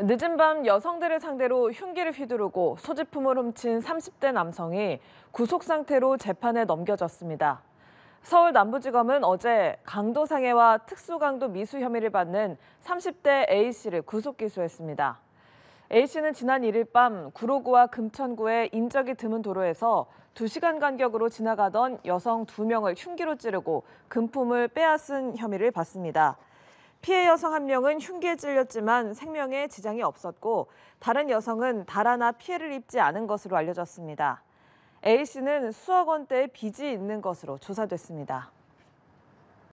늦은 밤 여성들을 상대로 흉기를 휘두르고 소지품을 훔친 30대 남성이 구속 상태로 재판에 넘겨졌습니다. 서울 남부지검은 어제 강도상해와 특수강도 미수 혐의를 받는 30대 A씨를 구속 기소했습니다. A씨는 지난 1일 밤 구로구와 금천구의 인적이 드문 도로에서 2시간 간격으로 지나가던 여성 2명을 흉기로 찌르고 금품을 빼앗은 혐의를 받습니다. 피해 여성 한 명은 흉기에 찔렸지만 생명에 지장이 없었고 다른 여성은 달아나 피해를 입지 않은 것으로 알려졌습니다. A 씨는 수억 원대의 빚이 있는 것으로 조사됐습니다.